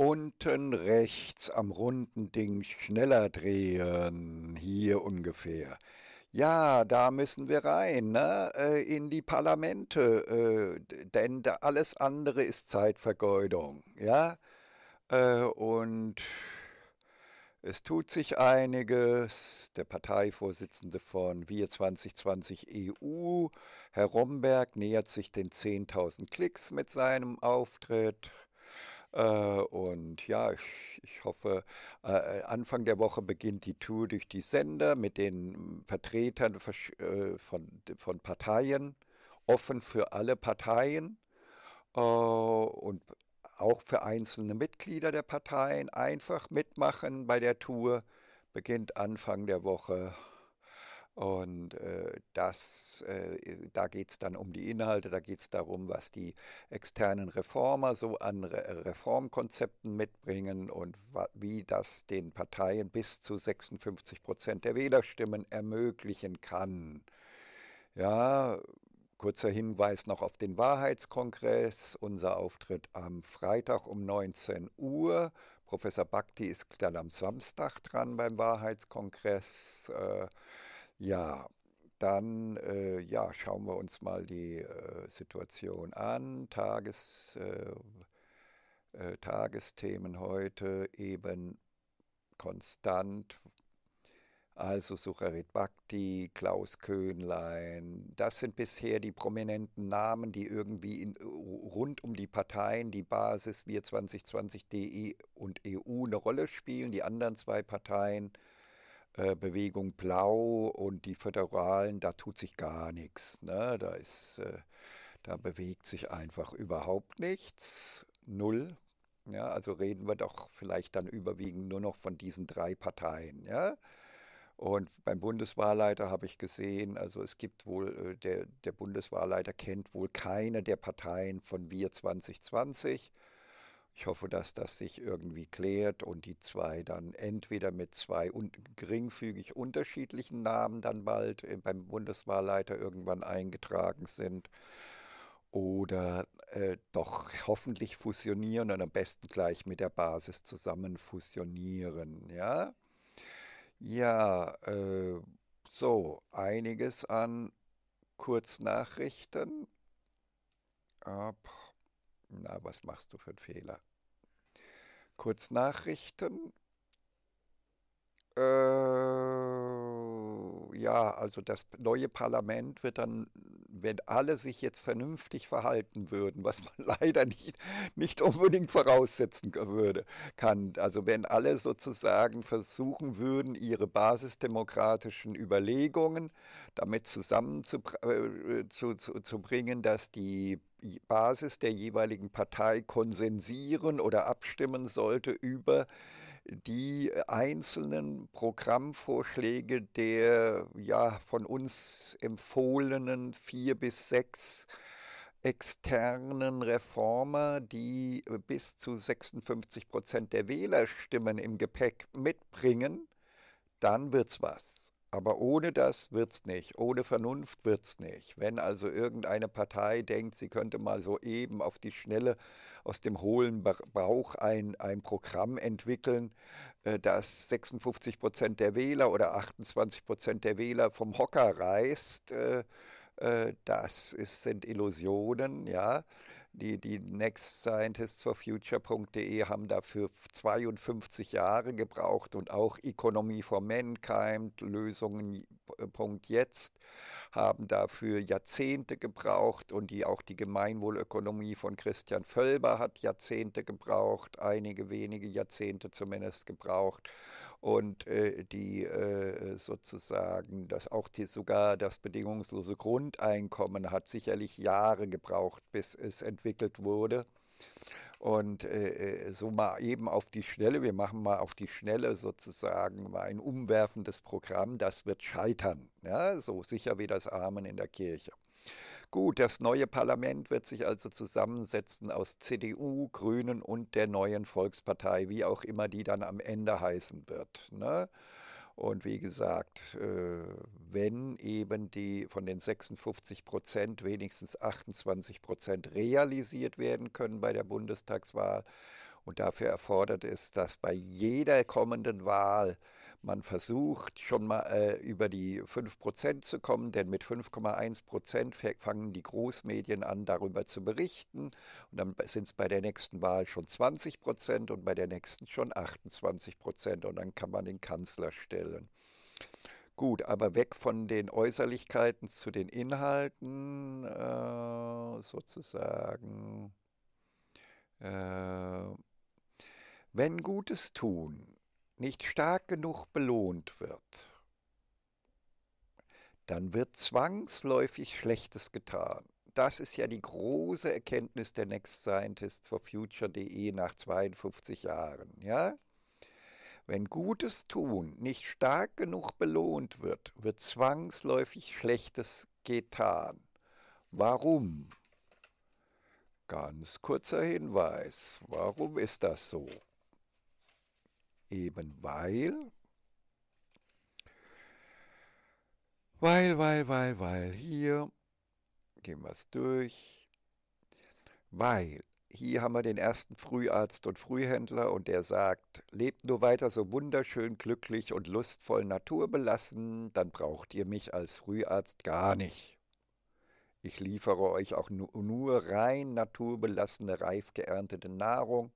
Unten rechts am runden Ding schneller drehen, hier ungefähr. Ja, da müssen wir rein, ne? Äh, in die Parlamente, äh, denn alles andere ist Zeitvergeudung, ja? Äh, und es tut sich einiges. Der Parteivorsitzende von Wir 2020 EU, Herr Romberg, nähert sich den 10.000 Klicks mit seinem Auftritt. Äh, und ja, ich, ich hoffe, äh, äh, Anfang der Woche beginnt die Tour durch die Sender mit den Vertretern von, von Parteien, offen für alle Parteien und auch für einzelne Mitglieder der Parteien. Einfach mitmachen bei der Tour, beginnt Anfang der Woche und äh, das, äh, äh da geht es dann um die Inhalte, da geht es darum, was die externen Reformer so an Re äh, Reformkonzepten mitbringen und wie das den Parteien bis zu 56 Prozent der Wählerstimmen ermöglichen kann. Ja, kurzer Hinweis noch auf den Wahrheitskongress, unser Auftritt am Freitag um 19 Uhr. Professor Bakti ist dann am Samstag dran beim Wahrheitskongress. Äh, ja, dann äh, ja, schauen wir uns mal die äh, Situation an. Tages, äh, äh, Tagesthemen heute eben konstant. Also Sucharit Bhakti, Klaus Köhnlein, das sind bisher die prominenten Namen, die irgendwie in, äh, rund um die Parteien, die Basis wir 2020.de und EU eine Rolle spielen. Die anderen zwei Parteien äh, Bewegung Blau und die Föderalen, da tut sich gar nichts. Ne? Da, ist, äh, da bewegt sich einfach überhaupt nichts. Null. Ja, also reden wir doch vielleicht dann überwiegend nur noch von diesen drei Parteien. Ja? Und beim Bundeswahlleiter habe ich gesehen, also es gibt wohl, äh, der, der Bundeswahlleiter kennt wohl keine der Parteien von Wir 2020. Ich hoffe, dass das sich irgendwie klärt und die zwei dann entweder mit zwei un geringfügig unterschiedlichen Namen dann bald äh, beim Bundeswahlleiter irgendwann eingetragen sind oder äh, doch hoffentlich fusionieren und am besten gleich mit der Basis zusammen fusionieren. Ja, ja äh, so einiges an Kurznachrichten. Ab na, was machst du für einen Fehler? Kurznachrichten. Äh, ja, also das neue Parlament wird dann wenn alle sich jetzt vernünftig verhalten würden, was man leider nicht, nicht unbedingt voraussetzen würde, kann, also wenn alle sozusagen versuchen würden, ihre basisdemokratischen Überlegungen damit zusammenzubringen, äh, zu, zu, zu dass die Basis der jeweiligen Partei konsensieren oder abstimmen sollte über äh, die einzelnen Programmvorschläge der ja von uns empfohlenen vier bis sechs externen Reformer, die äh, bis zu 56 Prozent der Wählerstimmen im Gepäck mitbringen, dann wird's was. Aber ohne das wird's nicht. Ohne Vernunft wird's nicht. Wenn also irgendeine Partei denkt, sie könnte mal so eben auf die Schnelle aus dem hohlen Bauch ein, ein Programm entwickeln, äh, das 56 Prozent der Wähler oder 28 Prozent der Wähler vom Hocker reißt, äh, äh, das ist, sind Illusionen, ja die, die nextscientistsforfuture.de haben dafür 52 Jahre gebraucht und auch Economy for Mankind, Lösungen äh, jetzt, haben dafür Jahrzehnte gebraucht und die auch die Gemeinwohlökonomie von Christian Völber hat Jahrzehnte gebraucht, einige wenige Jahrzehnte zumindest gebraucht und äh, die äh, sozusagen, dass auch die, sogar das bedingungslose Grundeinkommen hat sicherlich Jahre gebraucht, bis es entwickelt wurde. Und äh, äh, so mal eben auf die Schnelle, wir machen mal auf die Schnelle sozusagen mal ein umwerfendes Programm, das wird scheitern. Ja? So sicher wie das Amen in der Kirche. Gut, das neue Parlament wird sich also zusammensetzen aus CDU, Grünen und der neuen Volkspartei, wie auch immer die dann am Ende heißen wird. Ne? Und wie gesagt, äh, wenn eben die von den 56 Prozent wenigstens 28 Prozent realisiert werden können bei der Bundestagswahl, und dafür erfordert es, dass bei jeder kommenden Wahl man versucht schon mal äh, über die 5% zu kommen, denn mit 5,1% fangen die Großmedien an, darüber zu berichten. Und dann sind es bei der nächsten Wahl schon 20% und bei der nächsten schon 28%. Und dann kann man den Kanzler stellen. Gut, aber weg von den Äußerlichkeiten zu den Inhalten äh, sozusagen. Äh, wenn Gutes tun nicht stark genug belohnt wird, dann wird zwangsläufig Schlechtes getan. Das ist ja die große Erkenntnis der Next Scientist for Future.de nach 52 Jahren. Ja? Wenn Gutes tun nicht stark genug belohnt wird, wird zwangsläufig Schlechtes getan. Warum? Ganz kurzer Hinweis. Warum ist das so? Eben weil. Weil, weil, weil, weil. Hier gehen wir es durch. Weil. Hier haben wir den ersten Früharzt und Frühhändler und der sagt, lebt nur weiter so wunderschön, glücklich und lustvoll naturbelassen, dann braucht ihr mich als Früharzt gar nicht. Ich liefere euch auch nur rein naturbelassene, reif geerntete Nahrung,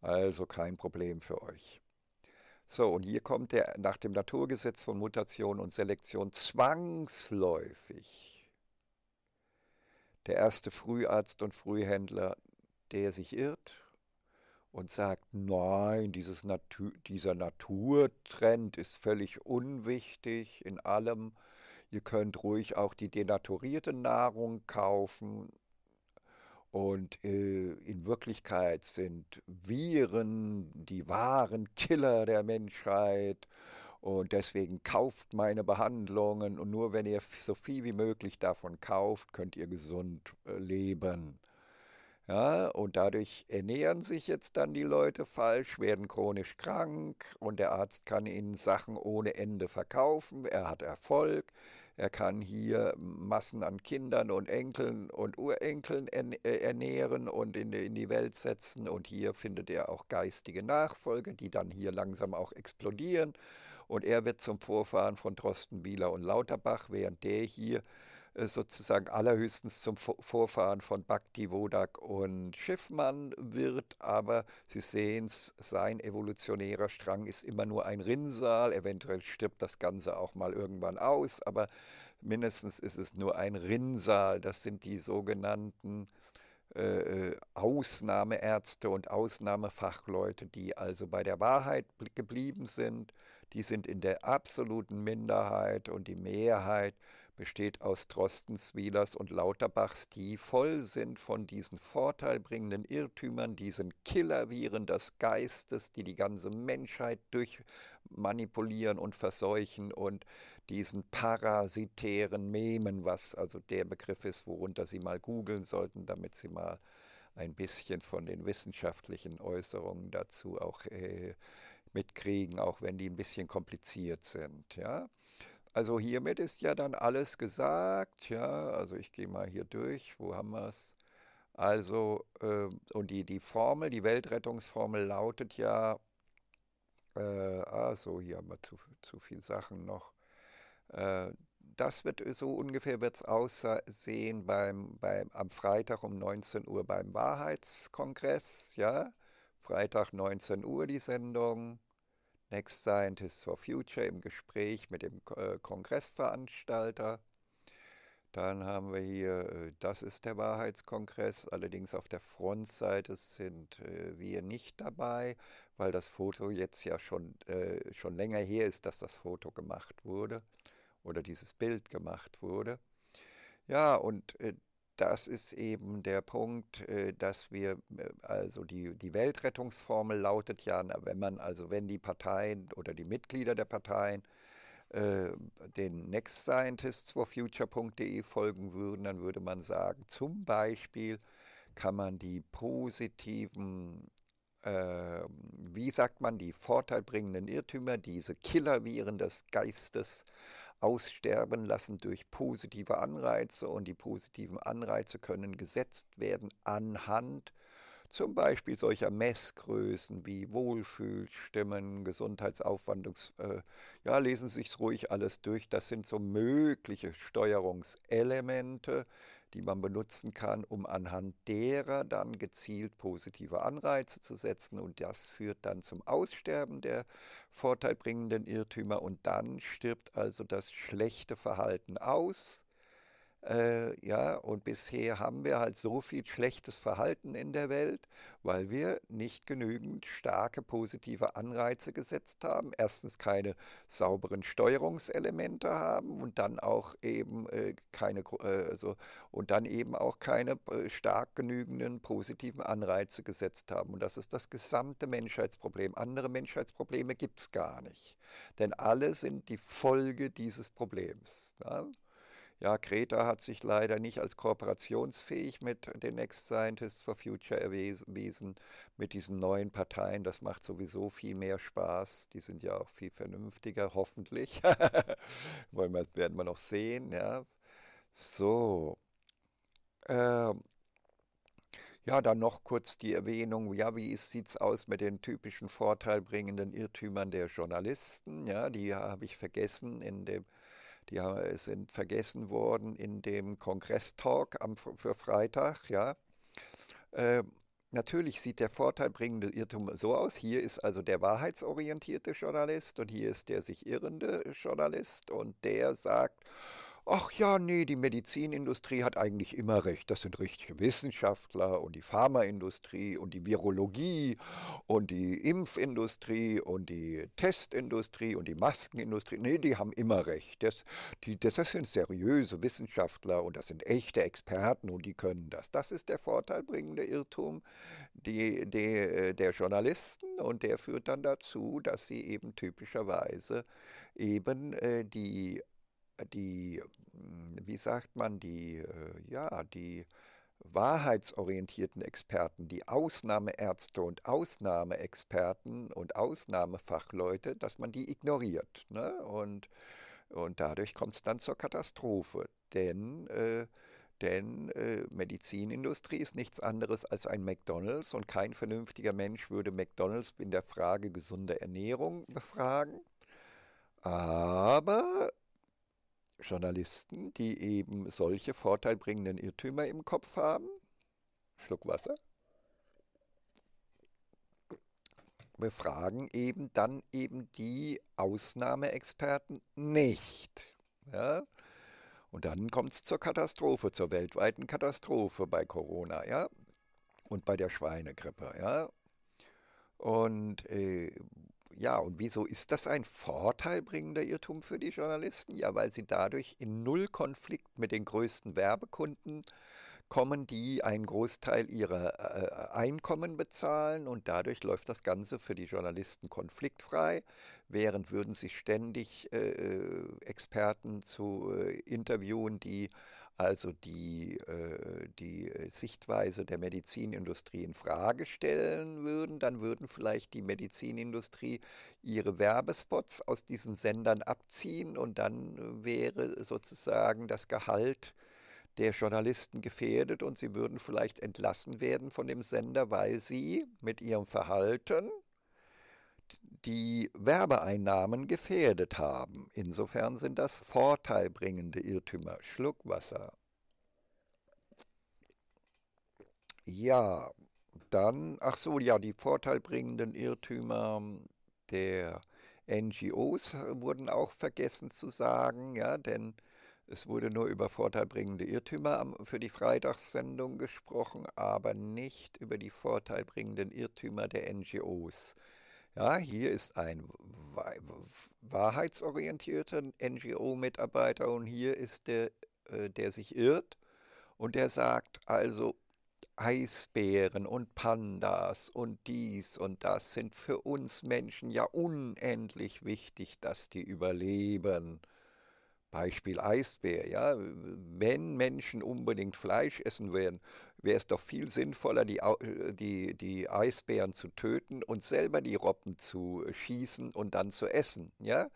also kein Problem für euch. So, und hier kommt der nach dem Naturgesetz von Mutation und Selektion zwangsläufig der erste Früharzt und Frühhändler, der sich irrt und sagt, nein, Natur, dieser Naturtrend ist völlig unwichtig in allem. Ihr könnt ruhig auch die denaturierte Nahrung kaufen und äh, in Wirklichkeit sind Viren die wahren Killer der Menschheit. Und deswegen kauft meine Behandlungen. Und nur wenn ihr so viel wie möglich davon kauft, könnt ihr gesund äh, leben. Ja, und dadurch ernähren sich jetzt dann die Leute falsch, werden chronisch krank und der Arzt kann ihnen Sachen ohne Ende verkaufen. Er hat Erfolg, er kann hier Massen an Kindern und Enkeln und Urenkeln äh, ernähren und in, die Welt setzen. Und hier findet er auch geistige Nachfolge, die dann hier langsam auch explodieren. Und er wird zum Vorfahren von Drosten, Wieler und Lauterbach, während der hier äh, sozusagen allerhöchstens zum Vorfahren von Bhakti, Wodak und Schiffmann wird, aber Sie sehen es, sein evolutionärer Strang ist immer nur ein Rinnsal, eventuell stirbt das Ganze auch mal irgendwann aus, aber mindestens ist es nur ein Rinnsal, das sind die sogenannten äh, äh, Ausnahmeärzte und Ausnahmefachleute, die also bei der Wahrheit geblieben sind, die sind in der absoluten Minderheit und die Mehrheit besteht aus Drostens, Wielers und Lauterbachs, die voll sind von diesen vorteilbringenden Irrtümern, diesen Killerviren des Geistes, die die ganze Menschheit durchmanipulieren und verseuchen und diesen parasitären Memen, was also der Begriff ist, worunter Sie mal googeln sollten, damit Sie mal ein bisschen von den wissenschaftlichen Äußerungen dazu auch äh, mitkriegen, auch wenn die ein bisschen kompliziert sind. Ja? Also hiermit ist ja dann alles gesagt. Ja, also ich gehe mal hier durch. Wo haben wir es? Also, äh, und die, die Formel, die Weltrettungsformel lautet ja, äh, ah, so, hier haben wir zu, zu viele Sachen noch. Äh, das wird äh, so ungefähr wird es aussehen beim, beim, am Freitag um 19 Uhr beim Wahrheitskongress. Ja, Freitag 19 Uhr die Sendung. Next Scientists for Future im Gespräch mit dem äh, Kongressveranstalter. Dann haben wir hier, äh, das ist der Wahrheitskongress, allerdings auf der Frontseite sind äh, wir nicht dabei, weil das Foto jetzt ja schon, schon länger her ist, dass das Foto gemacht wurde oder dieses Bild gemacht wurde. Ja, und das ist eben der Punkt, äh, dass wir, äh, also die, die Weltrettungsformel lautet ja, wenn man, also wenn die Parteien oder die Mitglieder der Parteien äh, den Next Scientists for nextscientistsforfuture.de folgen würden, dann würde man sagen, zum Beispiel kann man die positiven, äh, wie sagt man, die vorteilbringenden Irrtümer, diese Killerviren des Geistes aussterben lassen durch positive Anreize und die positiven Anreize können gesetzt werden anhand zum Beispiel solcher Messgrößen wie Wohlfühlstimmen, Gesundheitsaufwandungs... Äh, ja, lesen Sie sich ruhig alles durch. Das sind so mögliche Steuerungselemente, die man benutzen kann, um anhand derer dann gezielt positive Anreize zu setzen. Und das führt dann zum Aussterben der vorteilbringenden Irrtümer. Und dann stirbt also das schlechte Verhalten aus äh, ja, und bisher haben wir halt so viel schlechtes Verhalten in der Welt, weil wir nicht genügend starke positive Anreize gesetzt haben. Erstens keine sauberen Steuerungselemente haben und dann auch eben äh, keine äh, also, und dann eben auch keine äh, stark genügenden positiven Anreize gesetzt haben. Und das ist das gesamte Menschheitsproblem. Andere Menschheitsprobleme gibt es gar nicht. Denn alle sind die Folge dieses Problems. Ja? Ja, Kreta hat sich leider nicht als kooperationsfähig mit den Next Scientists for Future erwiesen, mit diesen neuen Parteien. Das macht sowieso viel mehr Spaß. Die sind ja auch viel vernünftiger, hoffentlich. Wollen wir, werden wir noch sehen. Ja. So. Ähm. Ja, dann noch kurz die Erwähnung, ja, wie sieht es aus mit den typischen vorteilbringenden Irrtümern der Journalisten? Ja, die habe ich vergessen in dem die äh, sind vergessen worden in dem Kongress-Talk für Freitag. Ja. Ähm, natürlich sieht der vorteilbringende Irrtum so aus. Hier ist also der wahrheitsorientierte Journalist und hier ist der sich irrende Journalist und der sagt, Ach ja, nee, die Medizinindustrie hat eigentlich immer recht. Das sind richtige Wissenschaftler und die Pharmaindustrie und die Virologie und die Impfindustrie und die Testindustrie und die Maskenindustrie. Nee, die haben immer recht. Das, die, das, das sind seriöse Wissenschaftler und das sind echte Experten und die können das. Das ist der vorteilbringende Irrtum die, die, äh, der Journalisten und der führt dann dazu, dass sie eben typischerweise eben äh, die die, hm, wie sagt man, die, äh, ja, die wahrheitsorientierten Experten, die Ausnahmeärzte und Ausnahmeexperten und Ausnahmefachleute, dass man die ignoriert. Ne? Und, und dadurch kommt es dann zur Katastrophe. Denn, äh, denn äh, Medizinindustrie ist nichts anderes als ein McDonald's und kein vernünftiger Mensch würde McDonald's in der Frage gesunder Ernährung befragen. Aber Journalisten, die eben solche vorteilbringenden Irrtümer im Kopf haben. Schluck Wasser. Befragen eben dann eben die Ausnahmeexperten nicht. Ja? Und dann kommt es zur Katastrophe, zur weltweiten Katastrophe bei Corona, ja, und bei der Schweinegrippe, ja. Und äh, ja, und wieso ist das ein vorteilbringender Irrtum für die Journalisten? Ja, weil sie dadurch in null Konflikt mit den größten Werbekunden kommen, die einen Großteil ihrer äh, Einkommen bezahlen und dadurch läuft das Ganze für die Journalisten konfliktfrei, während würden sich ständig äh, äh, Experten zu äh, interviewen, die also die, äh, die äh, Sichtweise der Medizinindustrie in Frage stellen würden, dann würden vielleicht die Medizinindustrie ihre Werbespots aus diesen Sendern abziehen und dann äh, wäre sozusagen das Gehalt der Journalisten gefährdet und sie würden vielleicht entlassen werden von dem Sender, weil sie mit ihrem Verhalten die Werbeeinnahmen gefährdet haben. Insofern sind das vorteilbringende Irrtümer. Schluckwasser. Ja, dann, ach so, ja, die vorteilbringenden Irrtümer der NGOs wurden auch vergessen zu sagen, ja, denn es wurde nur über vorteilbringende Irrtümer für die Freitagssendung gesprochen, aber nicht über die vorteilbringenden Irrtümer der NGOs. Ja, hier ist ein wahrheitsorientierter NGO-Mitarbeiter und hier ist der, äh, der sich irrt und der sagt also, Eisbären und Pandas und dies und das sind für uns Menschen ja unendlich wichtig, dass die überleben. Beispiel Eisbär, ja, wenn Menschen unbedingt Fleisch essen würden, wäre es doch viel sinnvoller, die, die, die Eisbären zu töten und selber die Robben zu schießen und dann zu essen, ja.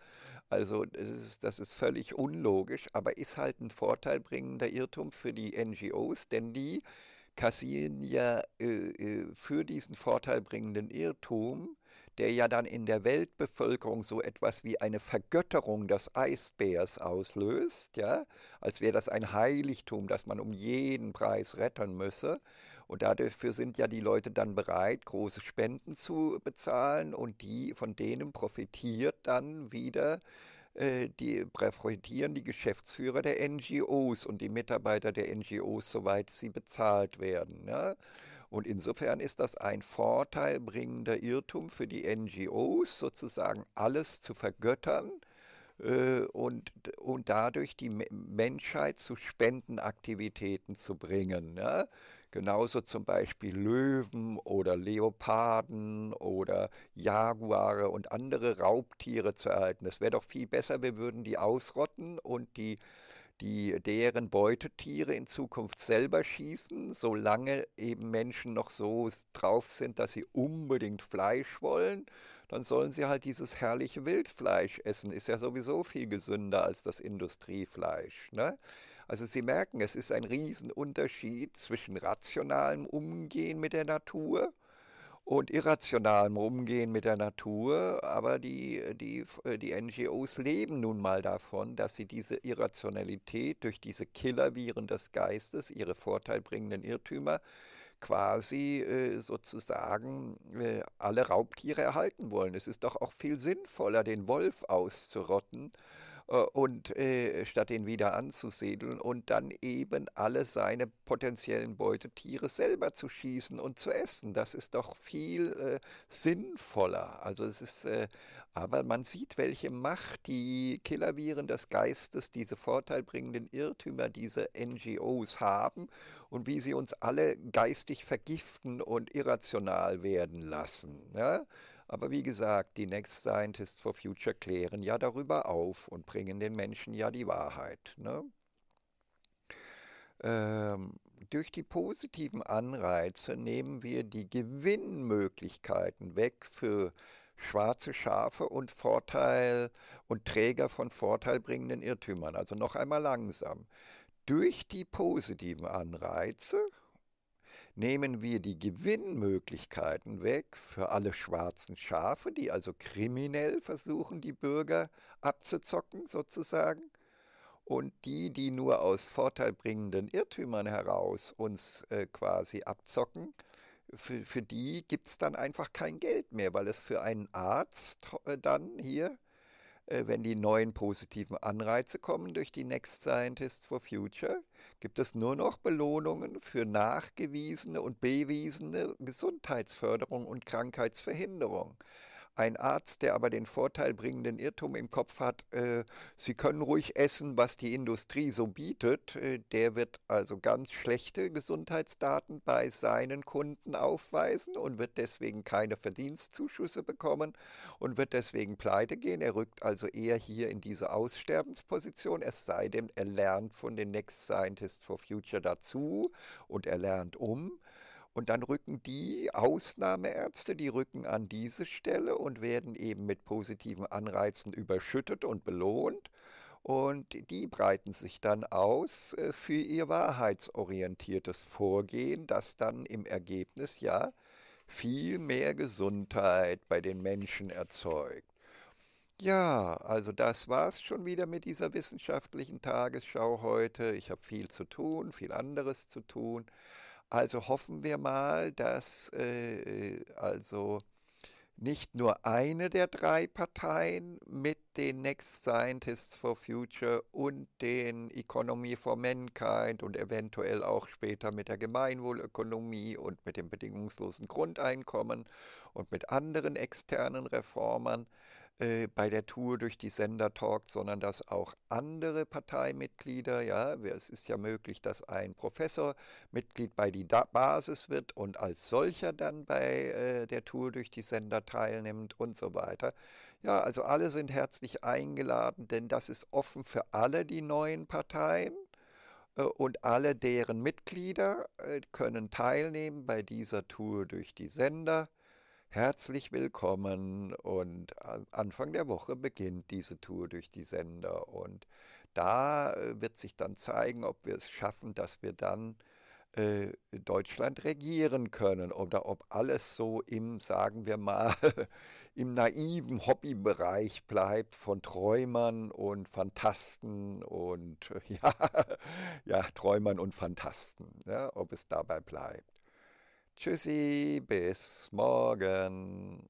Also das ist, das ist völlig unlogisch, aber ist halt ein vorteilbringender Irrtum für die NGOs, denn die kassieren ja äh, äh für diesen vorteilbringenden Irrtum der ja dann in der Weltbevölkerung so etwas wie eine Vergötterung des Eisbärs auslöst, ja, als wäre das ein Heiligtum, das man um jeden Preis rettern müsse. Und dafür sind ja die Leute dann bereit, große Spenden zu bezahlen und die von denen profitiert dann wieder äh, die profitieren die Geschäftsführer der NGOs und die Mitarbeiter der NGOs, soweit sie bezahlt werden. Ne? Und insofern ist das ein vorteilbringender Irrtum für die NGOs, sozusagen alles zu vergöttern äh, und, und dadurch die Menschheit zu Spendenaktivitäten zu bringen. Ja? Ne? Genauso zum Beispiel Löwen oder Leoparden oder Jaguare und andere Raubtiere zu erhalten. Es wäre doch viel besser, wir würden die ausrotten und die die deren Beutetiere in Zukunft selber schießen, solange eben Menschen noch so drauf sind, dass sie unbedingt Fleisch wollen, dann sollen sie halt dieses herrliche Wildfleisch essen. Ist ja sowieso viel gesünder als das Industriefleisch. Ne? Also Sie merken, es ist ein Riesenunterschied zwischen rationalem Umgehen mit der Natur und irrationalem Umgehen mit der Natur, aber die, die, äh, die NGOs leben nun mal davon, dass sie diese Irrationalität durch diese Killerviren des Geistes, ihre vorteilbringenden Irrtümer, quasi äh, sozusagen äh, alle Raubtiere erhalten wollen. Es ist doch auch viel sinnvoller, den Wolf auszurotten, äh, und äh, statt ihn wieder anzusiedeln und dann eben alle seine potenziellen Beutetiere selber zu schießen und zu essen. Das ist doch viel äh, sinnvoller. Also es ist, aber man sieht, welche Macht die Killerviren des Geistes, diese vorteilbringenden Irrtümer, diese NGOs haben und wie sie uns alle geistig vergiften und irrational werden lassen. Ja? Aber wie gesagt, die Next Scientists for Future klären ja darüber auf und bringen den Menschen ja die Wahrheit. Ne? Ähm, durch die positiven Anreize nehmen wir die Gewinnmöglichkeiten weg für schwarze Schafe und Vorteil und Träger von vorteilbringenden Irrtümern. Also noch einmal langsam. Durch die positiven Anreize Nehmen wir die Gewinnmöglichkeiten weg für alle schwarzen Schafe, die also kriminell versuchen, die Bürger abzuzocken sozusagen, und die, die nur aus vorteilbringenden Irrtümern heraus uns äh, quasi abzocken, für, für die gibt es dann einfach kein Geld mehr, weil es für einen Arzt äh, dann hier äh, wenn die neuen positiven Anreize kommen durch die Next Scientist for Future, gibt es nur noch Belohnungen für nachgewiesene und bewiesene Gesundheitsförderung und Krankheitsverhinderung. Ein Arzt, der aber den vorteilbringenden Irrtum im Kopf hat, äh, Sie können ruhig essen, was die Industrie so bietet, äh, der wird also ganz schlechte Gesundheitsdaten bei seinen Kunden aufweisen und wird deswegen keine Verdienstzuschüsse bekommen und wird deswegen pleite gehen. Er rückt also eher hier in diese Aussterbensposition, es sei denn, er lernt von den Next Scientists for Future dazu und er lernt um. Und dann rücken die Ausnahmeärzte, die rücken an diese Stelle und werden eben mit positiven Anreizen überschüttet und belohnt. Und die breiten sich dann aus äh, für ihr wahrheitsorientiertes Vorgehen, das dann im Ergebnis ja viel mehr Gesundheit bei den Menschen erzeugt. Ja, also das war's schon wieder mit dieser wissenschaftlichen Tagesschau heute. Ich habe viel zu tun, viel anderes zu tun. Also hoffen wir mal, dass äh, also nicht nur eine der drei Parteien mit den Next Scientists for Future und den Economy for Mankind und eventuell auch später mit der Gemeinwohlökonomie und mit dem bedingungslosen Grundeinkommen und mit anderen externen Reformern äh, bei der Tour durch die Sender talkt, sondern dass auch andere Parteimitglieder, ja, es ist ja möglich, dass ein Professor Mitglied bei die da Basis wird und als solcher dann bei äh, der Tour durch die Sender teilnimmt und so weiter. Ja, also alle sind herzlich eingeladen, denn das ist offen für alle die neuen Parteien äh, und alle deren Mitglieder äh, können teilnehmen bei dieser Tour durch die Sender. Herzlich willkommen und Anfang der Woche beginnt diese Tour durch die Sender und da äh, wird sich dann zeigen, ob wir es schaffen, dass wir dann äh, Deutschland regieren können oder ob alles so im, sagen wir mal, im naiven Hobbybereich bleibt von Träumern und Fantasten und ja, ja Träumern und Fantasten, ja, ne, ob es dabei bleibt. Tschüssi, bis morgen.